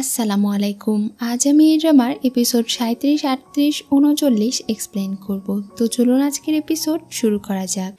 আসসালামু আলাইকুম আজ আমি এই ড্রামার এপিসোড সাঁত্রিশ আটত্রিশ উনচল্লিশ এক্সপ্লেন করব তো চলুন আজকের এপিসোড শুরু করা যাক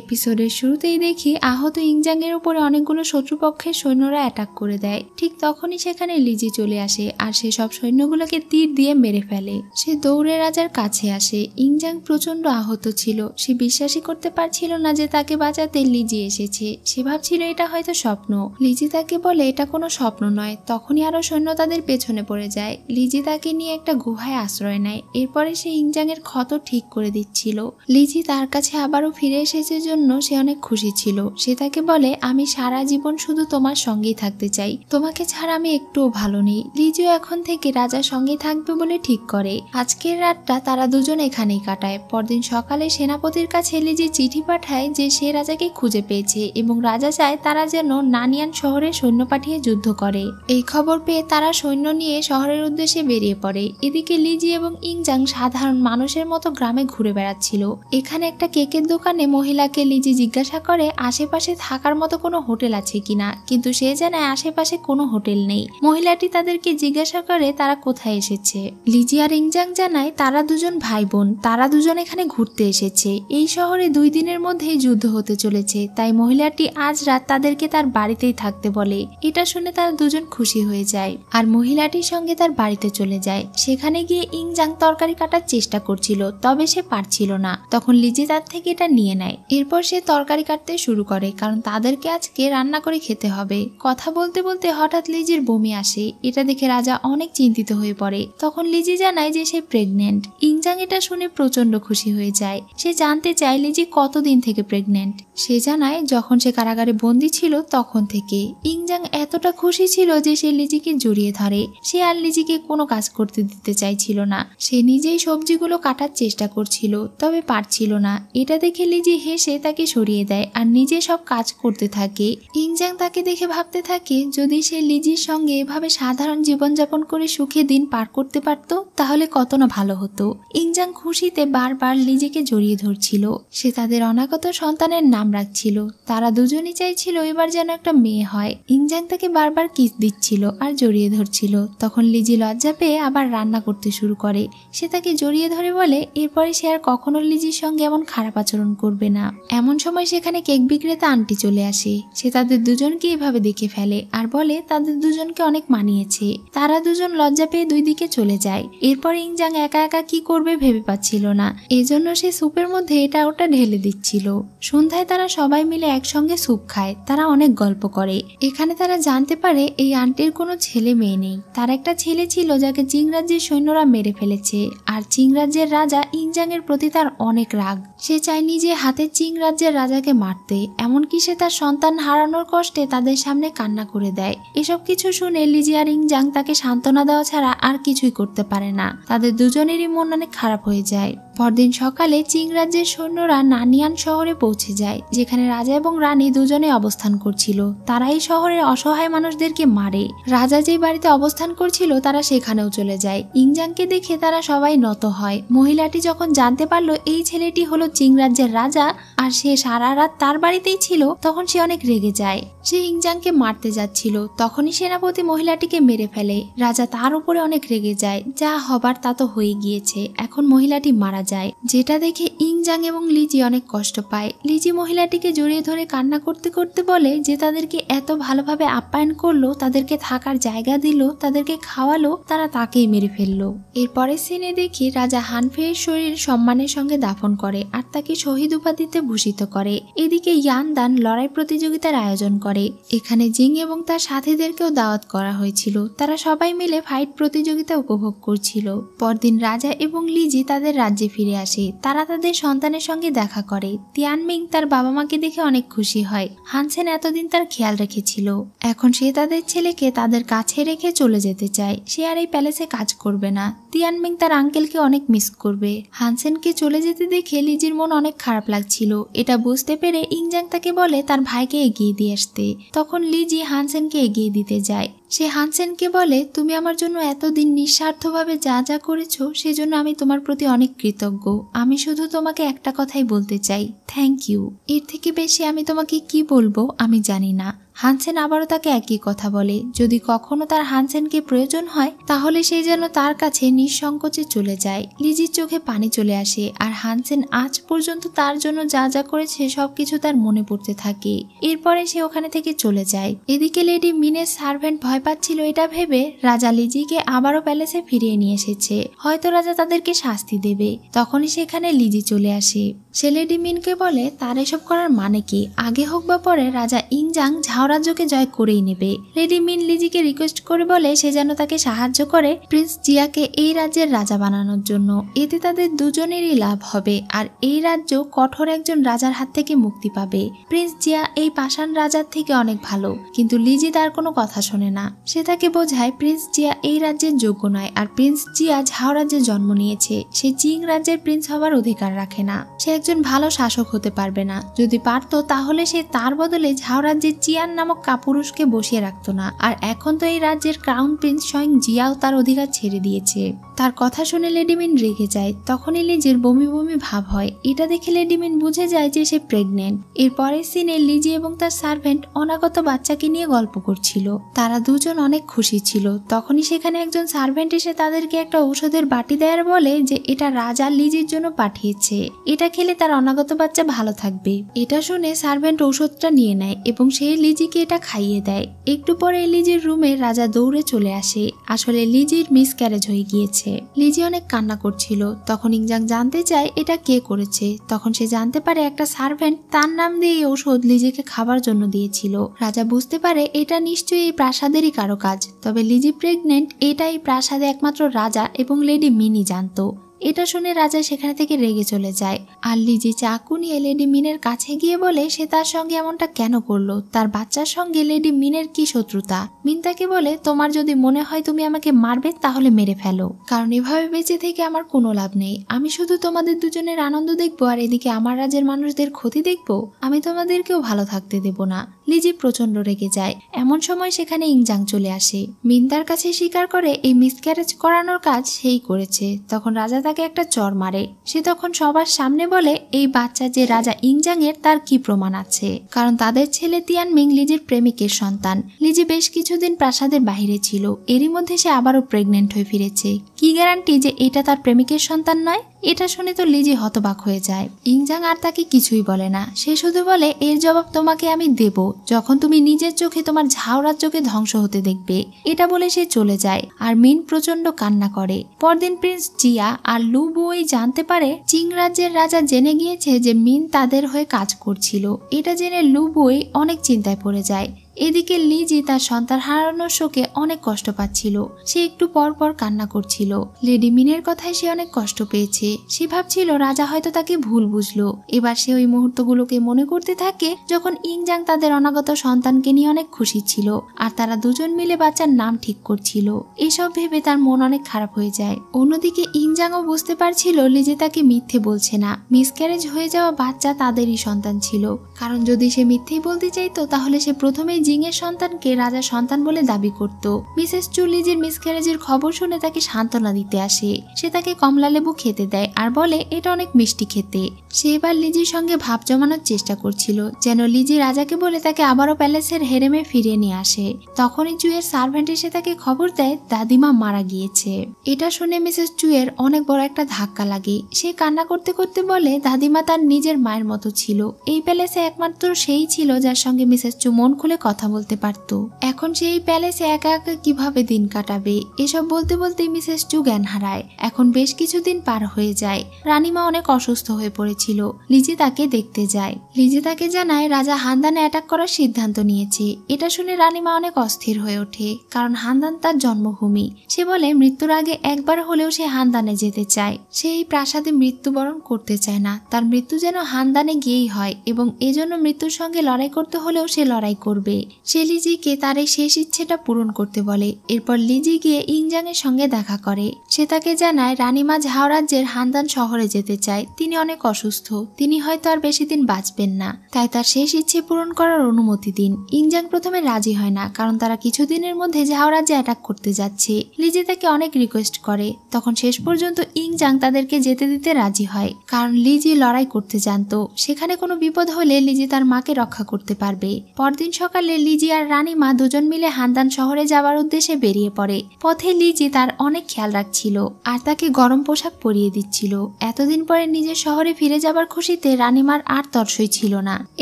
এপিসোডের শুরুতেই দেখি আহত ইংজাংয়ের উপরে অনেকগুলো শত্রুপক্ষের সৈন্যরা অ্যাটাক করে দেয় ঠিক তখনই সেখানে লিজি চলে আসে আর সে সব সৈন্যগুলোকে তীর দিয়ে মেরে ফেলে সে দৌড়ে রাজার কাছে আসে ইংজাং প্রচন্ড আহত ছিল সে বিশ্বাসই করতে পারছিল না যে তাকে বাঁচাতে লিজি এসেছে সে ভাবছিল এটা হয়তো স্বপ্ন লিজি তাকে বলে এটা কোনো স্বপ্ন নয় তখনই আরো সৈন্য তাদের পেছনে পড়ে যায় লিজি তাকে নিয়ে একটা গুহায় আশ্রয় নেয় এরপরে সে ইংজাংয়ের ক্ষত ঠিক করে দিচ্ছিল লিজি তার কাছে আবারও ফিরে এসেছে জন্য সে অনেক খুশি ছিল সে তাকে বলে আমি সারা জীবন শুধু তোমার সঙ্গেই থাকতে চাই তোমাকে ছাড়া আমি একটুও ভালো নেই লিজু এখন থেকে রাজার সঙ্গে থাকবে বলে ঠিক করে আজকের রাতটা তারা দুজন এখানেই কাটায় পরদিন সকালে সেনাপতির কাছে লিজি চিঠি পাঠায় যে সে রাজাকে খুঁজে পেয়েছে এবং রাজা চায় তারা যেন নানিয়ান শহরে সৈন্য পাঠিয়ে যুদ্ধ করে এই খবর পেয়ে তারা সৈন্য নিয়ে শহরের উদ্দেশ্যে বেরিয়ে পড়ে এদিকে লিজি এবং ইংজাং সাধারণ মানুষের মতো গ্রামে ঘুরে বেড়াচ্ছিল এখানে একটা কেকের দোকানে মহিলা তাকে লিজি জিজ্ঞাসা করে আশেপাশে থাকার মতো কোনো হোটেল আছে কিনা কিন্তু সে জানায় আশেপাশে কোনো হোটেল নেই মহিলাটি তাদেরকে জিজ্ঞাসা করে তারা কোথায় এসেছে লিজি আর ইংজাং জানায় তারা দুজন ভাই বোন তারা দুজন এখানে ঘুরতে এসেছে এই শহরে দুই দিনের মধ্যেই যুদ্ধ হতে চলেছে তাই মহিলাটি আজ রাত তাদেরকে তার বাড়িতেই থাকতে বলে এটা শুনে তারা দুজন খুশি হয়ে যায় আর মহিলাটির সঙ্গে তার বাড়িতে চলে যায় সেখানে গিয়ে ইংজাং তরকারি কাটার চেষ্টা করছিল তবে সে পারছিল না তখন লিজি তার থেকে এটা নিয়ে নেয় এর এরপর সে তরকারি কাটতে শুরু করে কারণ তাদেরকে আজকে রান্না করে খেতে হবে কথা বলতে বলতে হঠাৎ লিজির বমি আসে এটা দেখে রাজা অনেক চিন্তিত হয়ে পড়ে তখন লিজি জানায় যে সে প্রেগনেন্ট ইংজাং এটা শুনে প্রচন্ড খুশি হয়ে যায় সে জানতে চায় লিজি কতদিন থেকে প্রেগনেন্ট সে জানায় যখন সে কারাগারে বন্দি ছিল তখন থেকে ইংজাং এতটা খুশি ছিল যে সে লিজিকে জড়িয়ে ধরে সে আর লিজিকে কোনো কাজ করতে দিতে চাইছিল না সে নিজেই সবজিগুলো কাটার চেষ্টা করছিল তবে পারছিল না এটা দেখে লিজি হেসে সে তাকে সরিয়ে দেয় আর নিজে সব কাজ করতে থাকে ইংজাং তাকে দেখে ভাবতে থাকে যদি সে লিজির সঙ্গে এভাবে সাধারণ জীবনযাপন করে সুখে দিন পার করতে পারত তাহলে কত না ভালো হতো ইংজাং খুশিতে বারবার লিজিকে জড়িয়ে ধরছিল সে তাদের অনাগত সন্তানের নাম রাখছিল তারা দুজনই চাইছিল এবার যেন একটা মেয়ে হয় ইংজাং তাকে বারবার কিস দিচ্ছিল আর জড়িয়ে ধরছিল তখন লিজি লজ্জা পেয়ে আবার রান্না করতে শুরু করে সে তাকে জড়িয়ে ধরে বলে এরপরে সে আর কখনো লিজির সঙ্গে এমন খারাপ আচরণ করবে না এমন সময় সেখানে কেক বিক্রেতা আন্টি চলে আসে সে তাদের দুজনকে এভাবে দেখে ফেলে আর বলে তাদের দুজনকে অনেক মানিয়েছে তারা দুজন লজ্জা পেয়ে দুই দিকে চলে যায় এরপর ইংজাং একা একা কি করবে ভেবে পাচ্ছিল না এজন্য সে সুপের মধ্যে এটা ওটা ঢেলে দিচ্ছিল সন্ধ্যায় তারা সবাই মিলে একসঙ্গে সুপ খায় তারা অনেক গল্প করে এখানে তারা জানতে পারে এই আন্টির কোনো ছেলে মেয়ে নেই তার একটা ছেলে ছিল যাকে চিংরাজ্যের সৈন্যরা মেরে ফেলেছে আর চিংরাজ্যের রাজা ইংজাং এর প্রতি তার অনেক রাগ সে চায় নিজে হাতের সিং রাজ্যের রাজাকে মারতে এমনকি সে তার সন্তান হারানোর কষ্টে তাদের সামনে কান্না করে দেয় এসব কিছু শুনে লিজিয়া জাং তাকে সান্ত্বনা দেওয়া ছাড়া আর কিছুই করতে পারে না তাদের দুজনেরই মন অনেক খারাপ হয়ে যায় পরদিন সকালে চিং রাজ্যের সৈন্যরা নানিয়ান শহরে পৌঁছে যায় যেখানে রাজা এবং রানী দুজনে অবস্থান করছিল তারা এই শহরের অসহায় মানুষদেরকে মারে রাজা যে বাড়িতে অবস্থান করছিল তারা সেখানেও চলে যায় ইংজাংকে দেখে তারা সবাই নত হয় মহিলাটি যখন জানতে পারল এই ছেলেটি হলো চিং রাজ্যের রাজা আর সে সারা রাত তার বাড়িতেই ছিল তখন সে অনেক রেগে যায় সে ইংজাংকে মারতে যাচ্ছিল তখনই সেনাপতি মহিলাটিকে মেরে ফেলে রাজা তার উপরে অনেক রেগে যায় যা হবার তা তো হয়ে গিয়েছে এখন মহিলাটি মারা যায় যেটা দেখে ইংজাং এবং লিজি অনেক কষ্ট পায় লিজি মহিলাটিকে জড়িয়ে ধরে কান্না করতে করতে বলে যে তাদেরকে এত ভালোভাবে আপ্যায়ন করলো তাদেরকে থাকার জায়গা দিল তাদেরকে খাওয়ালো তারা তাকেই মেরে ফেললো এরপরে সিনে দেখি রাজা হানফেয়ের শরীর সম্মানের সঙ্গে দাফন করে আর তাকে শহীদ উপাধিতে ভূষিত করে এদিকে ইয়ানদান লড়াই প্রতিযোগিতার আয়োজন করে এখানে জিং এবং তার সাথীদেরকেও দাওয়াত করা হয়েছিল তারা সবাই মিলে ফাইট প্রতিযোগিতা উপভোগ করছিল পরদিন রাজা এবং লিজি তাদের রাজ্যে ফিরে আসে তারা তাদের সন্তানের সঙ্গে দেখা করে তিয়ান মিং তার বাবা মাকে দেখে অনেক খুশি হয় হানসেন এতদিন তার খেয়াল রেখেছিল এখন সে তাদের ছেলেকে তাদের কাছে রেখে চলে যেতে চায় সে আর এই প্যালেসে কাজ করবে না তিয়ানমিং তার আঙ্কেলকে অনেক মিস করবে হানসেনকে চলে যেতে দেখে লিজির মন অনেক খারাপ লাগছিল এটা বুঝতে পেরে ইংজাং তাকে বলে তার ভাইকে এগিয়ে দিয়ে আসতে তখন লিজি হানসেনকে এগিয়ে দিতে যায় সে হানসেনকে বলে তুমি আমার জন্য এতদিন নিঃস্বার্থভাবে যা যা করেছো সেজন্য আমি তোমার প্রতি অনেক কৃতজ্ঞ আমি শুধু তোমাকে একটা কথাই বলতে চাই থ্যাংক ইউ এর থেকে বেশি আমি তোমাকে কি বলবো আমি জানি না হানসেন আবারও তাকে একই কথা বলে যদি কখনো তার হানসেনকে প্রয়োজন হয় তাহলে সে যেন তার কাছে নিঃসংকোচে চলে যায় লিজির চোখে পানি চলে আসে আর হানসেন আজ পর্যন্ত তার জন্য যা যা করেছে সবকিছু তার মনে পড়তে থাকে এরপরে সে ওখানে থেকে চলে যায় এদিকে লেডি মিনের সার্ভেন্ট ভয় পাচ্ছিল এটা ভেবে রাজা লিজিকে আবারও প্যালেসে ফিরিয়ে নিয়ে এসেছে হয়তো রাজা তাদেরকে শাস্তি দেবে তখনই সেখানে লিজি চলে আসে সে লেডি মিনকে বলে তার এসব করার মানে কি আগে হোক বা পরে রাজা ইনজাং ঝাও রাজ্যকে জয় করেই নেবে লেডি মিন লিজিকে রিকোয়েস্ট করে বলে সে যেন তাকে সাহায্য করে প্রিন্স জিয়াকে এই রাজ্যের রাজা বানানোর জন্য এতে তাদের দুজনেরই লাভ হবে আর এই রাজ্য কঠোর একজন রাজার হাত থেকে মুক্তি পাবে প্রিন্স জিয়া এই পাষাণ রাজার থেকে অনেক ভালো কিন্তু লিজি তার কোনো কথা শোনে না সে তাকে বোঝায় প্রিন্স জিয়া এই রাজ্যের যোগ্য নয় আর প্রিন্স জিয়া ঝাও রাজ্যে জন্ম নিয়েছে সে চিং রাজ্যের প্রিন্স হওয়ার অধিকার রাখে না সে একজন ভালো শাসক হতে পারবে না যদি পারত তাহলে সে তার বদলে ঝাও রাজ্যের চিয়ান নামক কাপুরুষকে বসিয়ে রাখত না আর এখন তো এই রাজ্যের ক্রাউন প্রিন্স স্বয়ং জিয়াও তার অধিকার ছেড়ে দিয়েছে তার কথা শুনে লেডিমিন রেগে যায় তখনই লিজের বমি বমি ভাব হয় এটা দেখে লেডিমিন বুঝে যায় যে সে প্রেগনেন্ট এরপরের সিনে লিজি এবং তার সার্ভেন্ট অনাগত বাচ্চাকে নিয়ে গল্প করছিল তারা দুজন অনেক খুশি ছিল তখনই সেখানে একজন সার্ভেন্ট এসে তাদেরকে একটা ঔষধের বাটি দেয়ার বলে যে এটা রাজা লিজির জন্য পাঠিয়েছে এটা খেলে তার অনাগত বাচ্চা ভালো থাকবে এটা শুনে সার্ভেন্ট ঔষধটা নিয়ে নেয় এবং সে লিজিকে এটা খাইয়ে দেয় একটু পরে লিজির রুমে রাজা দৌড়ে চলে আসে আসলে লিজির মিস ক্যারেজ হয়ে গিয়েছে লিজি অনেক কান্না করছিল তখন ইংজাং জানতে চায় এটা কে করেছে তখন সে জানতে পারে একটা সার্ভেন্ট তার নাম দিয়ে এই ঔষধ লিজিকে খাবার জন্য দিয়েছিল রাজা বুঝতে পারে এটা নিশ্চয়ই এই প্রাসাদেরই কারো কাজ তবে লিজি প্রেগনেন্ট এটাই প্রাসাদে একমাত্র রাজা এবং লেডি মিনি জানতো এটা শুনে রাজা সেখান থেকে রেগে চলে যায় আর লিজি চাকু নিয়ে লেডি মিনের কাছে গিয়ে বলে সে তার সঙ্গে এমনটা কেন করলো তার বাচ্চার সঙ্গে লেডি মিনের কি শত্রুতা মিন তাকে বলে তোমার যদি মনে হয় তুমি আমাকে মারবে তাহলে মেরে ফেলো কারণ এভাবে বেঁচে থেকে আমার কোনো লাভ নেই আমি শুধু তোমাদের দুজনের আনন্দ দেখবো আর এদিকে আমার রাজ্যের মানুষদের ক্ষতি দেখবো আমি তোমাদেরকেও ভালো থাকতে দেব না লিজি প্রচণ্ড রেগে যায় এমন সময় সেখানে ইংজাং চলে আসে মিন তার কাছে স্বীকার করে এই মিসক্যারেজ করানোর কাজ সেই করেছে তখন রাজা তাকে একটা চর মারে সে তখন সবার সামনে বলে এই বাচ্চা যে রাজা ইংজাং এর তার কি প্রমাণ আছে কারণ তাদের ছেলে তিয়ান মিং লিজির প্রেমিকের সন্তান লিজি বেশ কিছুদিন প্রাসাদের বাহিরে ছিল এরই মধ্যে সে আবারও প্রেগনেন্ট হয়ে ফিরেছে কি গ্যারান্টি যে এটা তার প্রেমিকের সন্তান নয় এটা শুনে তো লিজি হতবাক হয়ে যায় ইংজাং আর তাকে কিছুই বলে না সে শুধু বলে এর জবাব তোমাকে আমি দেব যখন তুমি নিজের চোখে তোমার ঝাউরার চোখে ধ্বংস হতে দেখবে এটা বলে সে চলে যায় আর মিন প্রচন্ড কান্না করে পরদিন প্রিন্স জিয়া আর লু বুয়ে জানতে পারে চিং রাজ্যের রাজা জেনে গিয়েছে যে মিন তাদের হয়ে কাজ করছিল এটা জেনে লু বুয়ে অনেক চিন্তায় পড়ে যায় এদিকে লিজি তার সন্তান হারানোর শোকে অনেক কষ্ট পাচ্ছিল সে একটু পর পর কান্না করছিল লেডি মিনের কথায় সে অনেক কষ্ট পেয়েছে সে ভাবছিল রাজা হয়তো তাকে ভুল বুঝলো এবার সে ওই মুহূর্তগুলোকে মনে করতে থাকে যখন ইংজাং তাদের অনাগত সন্তানকে নিয়ে অনেক খুশি ছিল আর তারা দুজন মিলে বাচ্চার নাম ঠিক করছিল এসব ভেবে তার মন অনেক খারাপ হয়ে যায় অন্যদিকে ইংজাংও বুঝতে পারছিল লিজি তাকে মিথ্যে বলছে না মিসক্যারেজ হয়ে যাওয়া বাচ্চা তাদেরই সন্তান ছিল কারণ যদি সে মিথ্যেই বলতে চাইতো তাহলে সে প্রথমেই জিংয়ের সন্তানকে রাজা সন্তান বলে দাবি করত মিসেস চুল্লিজের মিসক্যারেজের খবর শুনে তাকে সান্ত্বনা দিতে আসে সে তাকে কমলা লেবু খেতে দেয় আর বলে এটা অনেক মিষ্টি খেতে সে এবার লিজির সঙ্গে ভাব জমানোর চেষ্টা করছিল যেন লিজি রাজাকে বলে তাকে আবারও প্যালেসের হেরেমে ফিরিয়ে নিয়ে আসে তখনই চুয়ের সার্ভেন্ট এসে তাকে খবর দেয় দাদিমা মারা গিয়েছে এটা শুনে মিসেস চুয়ের অনেক বড় একটা ধাক্কা লাগে সে কান্না করতে করতে বলে দাদিমা তার নিজের মায়ের মতো ছিল এই প্যালেসে একমাত্র সেই ছিল যার সঙ্গে মিসেস চুমন খুলে কথা বলতে পারত এখন সেই প্যালেসে একা একা কিভাবে দিন কাটাবে এসব বলতে বলতে মিসেস চু জ্ঞান হারায় এখন বেশ কিছুদিন পার হয়ে যায় রানীমা অনেক অসুস্থ হয়ে পড়েছিল লিজি তাকে দেখতে যায় লিজি তাকে জানায় রাজা হান্দানে অ্যাটাক করার সিদ্ধান্ত নিয়েছে এটা শুনে রানীমা অনেক অস্থির হয়ে ওঠে কারণ হান্দান তার জন্মভূমি সে বলে মৃত্যুর আগে একবার হলেও সে হান্দানে যেতে চায় সে এই প্রাসাদে মৃত্যুবরণ করতে চায় না তার মৃত্যু যেন হান্দানে গিয়েই হয় এবং এ জন্য মৃত্যুর সঙ্গে লড়াই করতে হলেও সে লড়াই করবে সে লিজিকে তার এই শেষ ইচ্ছেটা পূরণ করতে বলে এরপর লিজি গিয়ে ইংজাংয়ের সঙ্গে দেখা করে সে তাকে জানায় রানীমা ঝাও রাজ্যের হান্দান শহরে যেতে চায় তিনি অনেক অসুস্থ তিনি হয়তো আর বেশি দিন বাঁচবেন না তাই তার শেষ ইচ্ছে পূরণ করার অনুমতি দিন ইংজাং প্রথমে রাজি হয় না কারণ তারা কিছুদিনের মধ্যে ঝাও রাজ্যে অ্যাটাক করতে যাচ্ছে লিজি তাকে অনেক রিকোয়েস্ট করে তখন শেষ পর্যন্ত ইংজাং তাদেরকে যেতে দিতে রাজি হয় কারণ লিজি লড়াই করতে জানতো সেখানে কোনো বিপদ হলে লিজি তার মাকে রক্ষা করতে পারবে পরদিন সকালে লিজি আর রানী মা দুজন মিলে হান্দান শহরে যাওয়ার উদ্দেশ্যে বেরিয়ে পড়ে পথে লিজি তার অনেক খেয়াল রাখছিল আর তাকে গরম পোশাক পরিয়ে দিচ্ছিল এতদিন পরে নিজের শহরে ফিরে যাবার খুশিতে রানীমার আর তর্সই ছিল না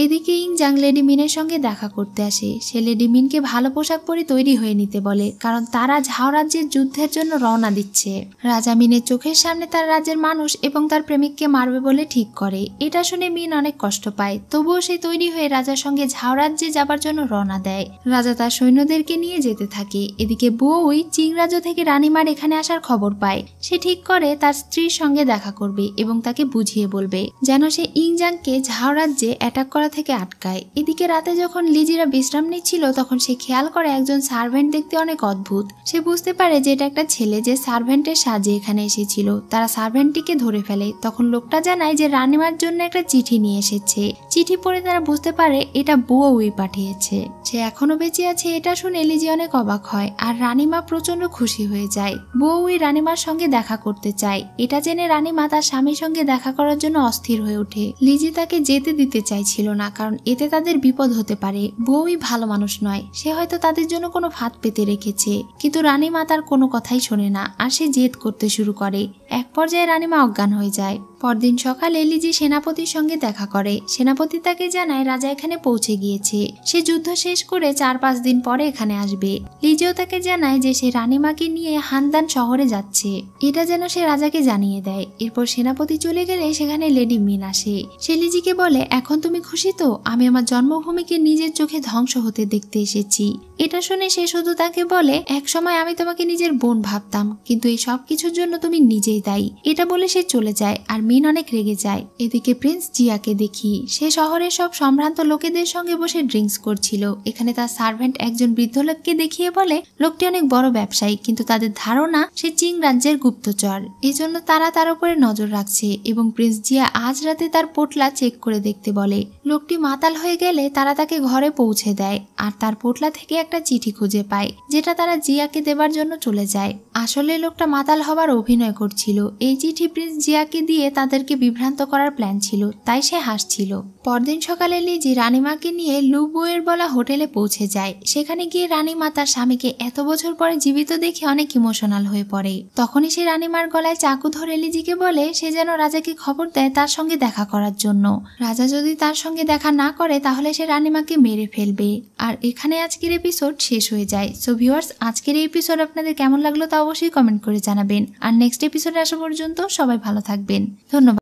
এদিকে ইংজাং লেডি মিনের সঙ্গে দেখা করতে আসে সে লেডি মিনকে ভালো পোশাক পরে তৈরি হয়ে নিতে বলে কারণ তারা ঝাও রাজ্যের যুদ্ধের জন্য রওনা দিচ্ছে রাজা মিনের চোখের সামনে তার রাজ্যের মানুষ এবং তার প্রেমিককে মারবে বলে ঠিক করে এটা শুনে মিন অনেক কষ্ট পায় তবু তবুও সে তৈরি হয়ে রাজার সঙ্গে রাজ্যে যাবার জন্য রওনা দেয় রাজা তার সৈন্যদেরকে নিয়ে যেতে থাকে এদিকে বউই চিংরাজো থেকে রানীমার এখানে আসার খবর পায় সে ঠিক করে তার স্ত্রীর সঙ্গে দেখা করবে এবং তাকে বুঝিয়ে বলবে যেন সে ইংজাংকে রাজ্যে অ্যাটাক করা থেকে আটকায় এদিকে রাতে যখন লিজিরা বিশ্রাম নিচ্ছিল তখন সে খেয়াল করে একজন সার্ভেন্ট দেখতে অনেক অদ্ভুত সে বুঝতে পারে যে এটা একটা ছেলে যে সার্ভেন্টের সাজে এখানে এসেছিল তারা সার্ভেন্টটিকে ধরে ফেলে তখন লোকটা জানায় যে রানিমার জন্য একটা চিঠি নিয়ে এসেছে চিঠি পরে তারা বুঝতে পারে এটা বুয়ো উই পাঠিয়েছে সে এখনো বেঁচে আছে এটা শুনে এলিজি অনেক অবাক হয় আর রানিমা প্রচন্ড খুশি হয়ে যায় বুয়ো উই রানিমার সঙ্গে দেখা করতে চায় এটা জেনে রানিমা তার স্বামীর সঙ্গে দেখা করার জন্য অস্থির হয়ে ওঠে লিজি তাকে যেতে দিতে চাইছিল না কারণ এতে তাদের বিপদ হতে পারে বউই ভালো মানুষ নয় সে হয়তো তাদের জন্য কোনো ফাঁদ পেতে রেখেছে কিন্তু রানিমা তার কোনো কথাই শোনে না আর সে জেদ করতে শুরু করে এক পর্যায়ে রানিমা অজ্ঞান হয়ে যায় পরদিন সকালে লিজি সেনাপতির সঙ্গে দেখা করে সেনাপতি তাকে জানায় রাজা এখানে পৌঁছে গিয়েছে সে যুদ্ধ শেষ করে চার পাঁচ দিন পরে এখানে আসবে লিজিও তাকে জানায় যে সে রানীমাকে নিয়ে হানদান শহরে যাচ্ছে এটা যেন সে রাজাকে জানিয়ে দেয় এরপর সেনাপতি চলে গেলে সেখানে লেডি মিন আসে সে লিজিকে বলে এখন তুমি খুশি তো আমি আমার জন্মভূমিকে নিজের চোখে ধ্বংস হতে দেখতে এসেছি এটা শুনে সে শুধু তাকে বলে এক সময় আমি তোমাকে নিজের বোন ভাবতাম কিন্তু এই সব কিছুর জন্য তুমি নিজেই দায়ী এটা বলে সে চলে যায় আর মিন অনেক রেগে যায় এদিকে প্রিন্স জিয়াকে দেখি সে শহরের সব সম্ভ্রান্ত লোকেদের সঙ্গে বসে ড্রিঙ্কস করছিল এখানে তার সার্ভেন্ট একজন বৃদ্ধ লোককে দেখিয়ে বলে লোকটি অনেক বড় ব্যবসায়ী কিন্তু তাদের ধারণা সে চিং রাজ্যের গুপ্তচর এই জন্য তারা তার উপরে নজর রাখছে এবং প্রিন্স জিয়া আজ রাতে তার পোটলা চেক করে দেখতে বলে লোকটি মাতাল হয়ে গেলে তারা তাকে ঘরে পৌঁছে দেয় আর তার পোটলা থেকে একটা চিঠি খুঁজে পায় যেটা তারা জিয়াকে দেবার জন্য চলে যায় আসলে লোকটা মাতাল হবার অভিনয় করছিল এই চিঠি প্রিন্স জিয়াকে দিয়ে তাদেরকে বিভ্রান্ত করার প্ল্যান ছিল তাই সে হাসছিল পরদিন সকালে লিজি রানিমাকে নিয়ে লু লুবুয়ের বলা হোটেলে পৌঁছে যায় সেখানে গিয়ে রানীমা তার স্বামীকে এত বছর পরে জীবিত দেখে অনেক ইমোশনাল হয়ে পড়ে তখনই সে রানিমার গলায় চাকু ধরে লিজিকে বলে সে যেন রাজাকে খবর দেয় তার সঙ্গে দেখা করার জন্য রাজা যদি তার সঙ্গে দেখা না করে তাহলে সে রানিমাকে মেরে ফেলবে আর এখানে আজকের এপিসোড শেষ হয়ে যায় সো ভিউয়ার্স আজকের এই এপিসোড আপনাদের কেমন লাগলো তা অবশ্যই কমেন্ট করে জানাবেন আর নেক্সট এপিসোড আসা পর্যন্ত সবাই ভালো থাকবেন cho nó